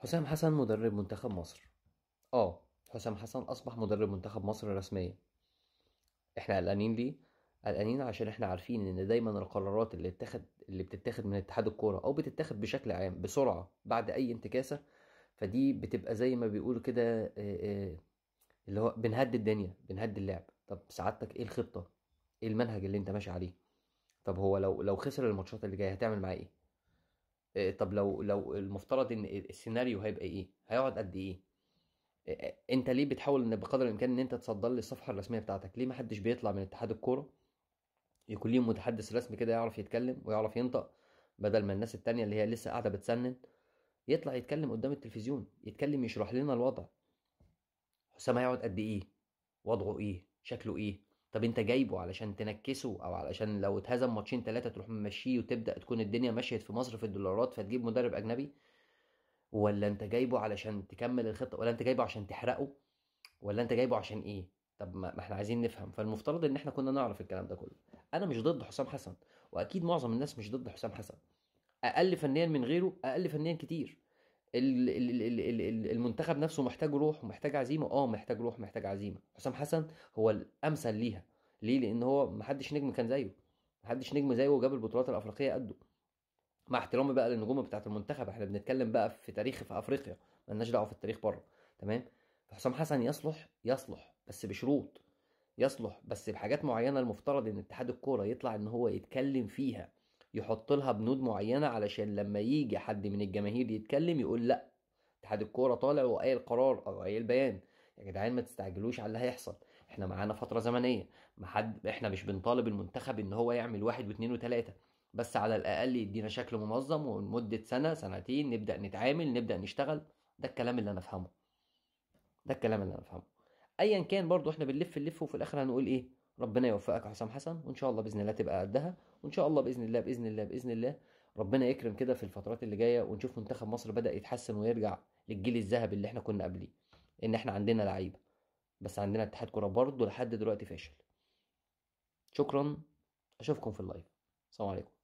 حسام حسن مدرب منتخب مصر اه حسام حسن اصبح مدرب منتخب مصر رسميا احنا قلقانين ليه قلقانين عشان احنا عارفين ان دايما القرارات اللي اتخذ اللي بتتاخد من اتحاد الكوره او بتتاخد بشكل عام بسرعه بعد اي انتكاسه فدي بتبقى زي ما بيقولوا كده آه، آه، اللي هو بنهد الدنيا بنهد اللعب طب سعادتك ايه الخطه ايه المنهج اللي انت ماشي عليه طب هو لو لو خسر الماتشات اللي جايه هتعمل معاه ايه آه، طب لو لو المفترض ان السيناريو هيبقى ايه هيقعد قد ايه آه، آه، انت ليه بتحاول ان بقدر الامكان ان انت تصدر لي الصفحه الرسميه بتاعتك ليه ما حدش بيطلع من اتحاد الكوره يكون ليهم متحدث رسمي كده يعرف يتكلم ويعرف ينطق بدل ما الناس التانية اللي هي لسه قاعده بتسنن يطلع يتكلم قدام التلفزيون يتكلم يشرح لنا الوضع حسام هيقعد قد ايه وضعه ايه شكله ايه طب انت جايبه علشان تنكسه او علشان لو اتهزم ماتشين ثلاثه تروح ممشيه وتبدا تكون الدنيا مشيت في مصر في الدولارات فتجيب مدرب اجنبي ولا انت جايبه علشان تكمل الخطه ولا انت جايبه عشان تحرقه ولا انت جايبه عشان ايه طب ما احنا عايزين نفهم فالمفترض ان احنا كنا نعرف الكلام ده كله انا مش ضد حسام حسن واكيد معظم الناس مش ضد حسام حسن اقل فنيا من غيره اقل فنيا كتير المنتخب نفسه محتاج روح ومحتاج عزيمه اه محتاج روح محتاج عزيمه حسام حسن هو الامثل ليها ليه لان هو محدش نجم كان زيه محدش نجم زيه وجاب البطولات الافريقيه قده مع احترامي بقى للنجوم بتاعه المنتخب احنا بنتكلم بقى في تاريخ في افريقيا مالناش دعوه في التاريخ بره تمام فحسام حسن يصلح يصلح بس بشروط يصلح بس بحاجات معينه المفترض ان اتحاد الكوره يطلع ان هو يتكلم فيها يحط لها بنود معينه علشان لما يجي حد من الجماهير يتكلم يقول لا اتحاد الكوره طالع وقايل قرار او قايل بيان يا جدعان ما تستعجلوش على اللي هيحصل احنا معانا فتره زمنيه ما حد احنا مش بنطالب المنتخب ان هو يعمل واحد واثنين وثلاثه بس على الاقل يدينا شكل منظم ولمده سنه سنتين نبدا نتعامل نبدا نشتغل ده الكلام اللي انا افهمه ده الكلام اللي انا افهمه ايا كان برضو احنا بنلف اللف وفي الاخر هنقول ايه ربنا يوفقك يا حسام حسن وان شاء الله باذن الله تبقى قدها وان شاء الله باذن الله باذن الله باذن الله ربنا يكرم كده في الفترات اللي جايه ونشوف منتخب مصر بدا يتحسن ويرجع للجيل الذهبي اللي احنا كنا قبليه ان احنا عندنا لعيبه بس عندنا اتحاد كوره برضه لحد دلوقتي فاشل شكرا اشوفكم في اللايف السلام عليكم